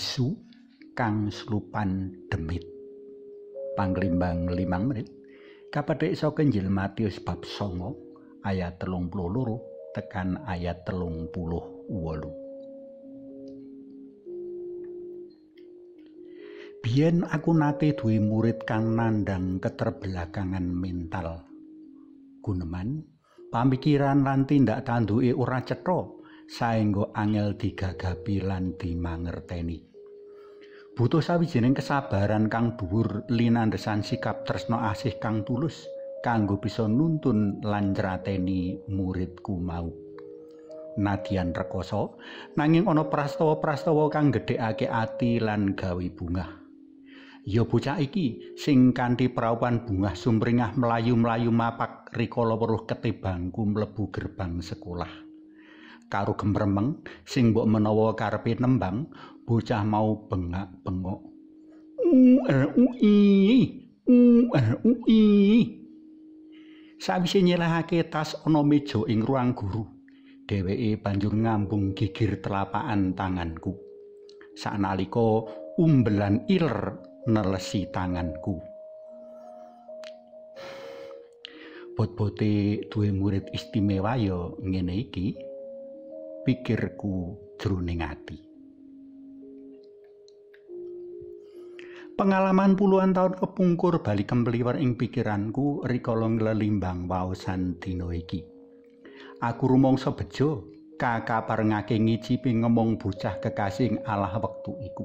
bisu kang selupan demit. Panglimbang limang menit kapadhek iso kenjil Matius bab Songo ayat telung puluh luru tekan ayat telung puluh wolu. Bien aku nate duwe murid kang nandang keterbelakangan mental. Guneman, pamikiran lan tindak tanduke ora cetha saenggo angel digagapi lan dimangerteni. butuh jeneng kesabaran kang dhuwur linandesan sikap tresno asih kang tulus kanggo bisa nuntun lan jerateni muridku mau nadian rekoso nanging ana prastawa-prastawa kang gedhekake ati lan gawe bungah ya bocah iki sing kanthi praupan bungah sumringah melayu-melayu mapak rikala weruh ketibangku mlebu gerbang sekolah karu gemremeng sing mbok menawa karepe nembang bocah mau bengak bengok u i u u i sawise nyelahake tas ana meja ing ruang guru dheweke banjur ngambung gigir telapaan tanganku saknalika umbelan iler nelesi tanganku bot-bote duwe murid istimewa yo ngene iki pikirku jroning ati. Pengalaman puluhan tahun kepungkur balik kempliwer ing pikiranku rikala nglelimbang waosan dina iki. Aku rumangsa bejo kakaparengake ngicipi ngomong bocah kekasih Allah wektu iku.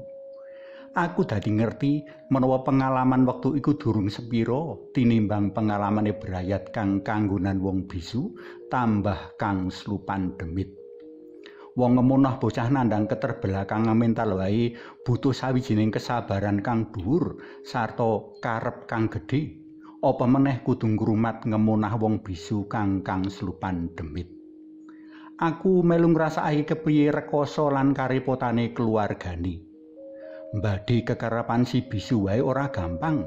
Aku dadi ngerti menawa pengalaman wektu iku durung sepiro tinimbang pengalamane berayat kang kanggonan wong bisu tambah kang selupan demit wong ngemunah bocah nandang keterbelakangan mental wae butuh sawijining kesabaran kang dhuwur sarta karep kang gedhe apa meneh kudu ngrumat ngemunah wong bisu kang kang slupan demit aku melu ngrasakake kepiye rekoso lan karepotane keluargane mbadhe kekarepan si bisu wae ora gampang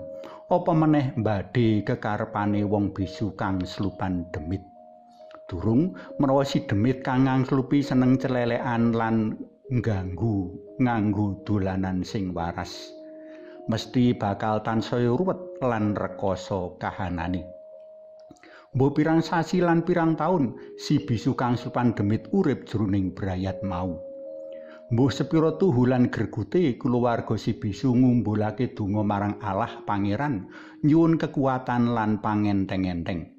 apa meneh mbadhe kekarepane wong bisu kang slupan demit durung menawa si demit kang ngangslupi seneng celelekan lan ngganggu nganggo dolanan sing waras mesti bakal tansaya ruwet lan rekoso kahanane mbok pirang sasi lan pirang taun si bisu kang supan demit urip jroning brayat mau mbok sepiro tuhulan lan gergute kulawarga si bisu ngumbulake donga marang Allah pangeran nyuwun kekuatan lan pangenteng-enteng enteng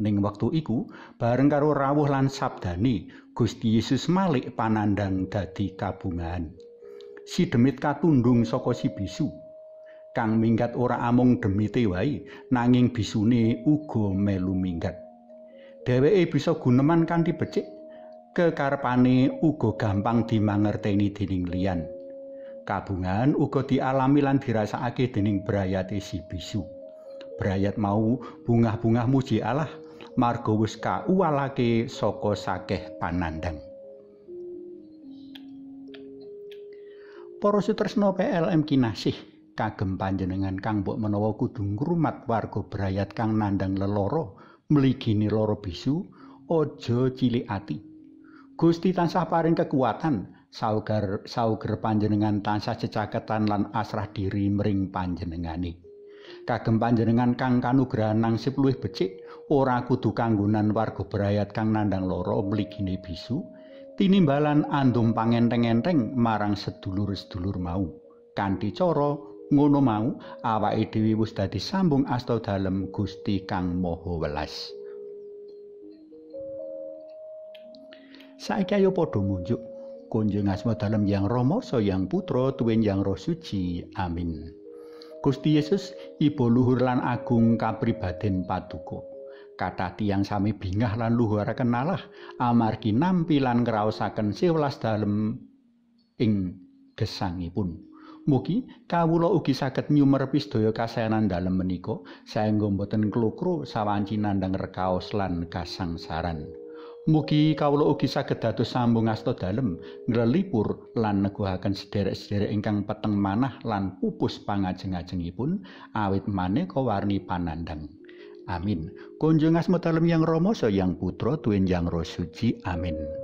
Ning wektu iku, bareng karo rawuh lan sabdani, Gusti Yesus malik panandang dadi kabungan. Si demit katundung saka si bisu. Kang minggat ora amung demite wae, nanging bisune uga melu minggat. Dheweke bisa guneman kanthi becik, kekarepane uga gampang dimangerteni dening liyan. Kabungan uga dialami lan dirasakake dening brayate si bisu. Brayat mau bungah-bungah muji Allah. marga wis kauwalake saka sakeh panandang. Para sutresna PLM kinasih kagem panjenengan kang mbok menawa kudu ngrumat warga berayat kang nandang lelara, mligine lara bisu, aja cilik ati. Gusti tansah paring kekuatan, sauger sauger panjenengan tansah cecaketan lan asrah diri mring panjenengane. Kagem panjenengan kang kanugrahan nang sip becik, ora kudu kanggonan warga berayat kang nandang loro mligine bisu tinimbalan andum pangenteng-enteng marang sedulur-sedulur mau kanthi cara ngono mau awake dhewe wis dadi sambung asta dalem Gusti Kang Maha Welas saiki ayo padha munjuk kunjung asma dalem yang Rama yang putra tuwin yang Roh Suci amin Gusti Yesus ibu luhur lan agung kapribaden patuko. kata tiang sami bingah lan luhur kenalah amargi nampilan ngerausaken siwelas dalem ing gesangipun mugi kawula ugi saged nyumerepi sedaya kasayanan dalem menika saengga mboten klukru sawanci nandang rekaos lan kasangsaran Mugi kawula ugi saged dados sambung asta dalem ngrelipur lan neguhaken sederek-sederek ingkang peteng manah lan pupus pangajeng-ajengipun awit maneka warni panandhang. Amin. Konjung asma dalem yang Rama yang putra tuwin yang suci. Amin.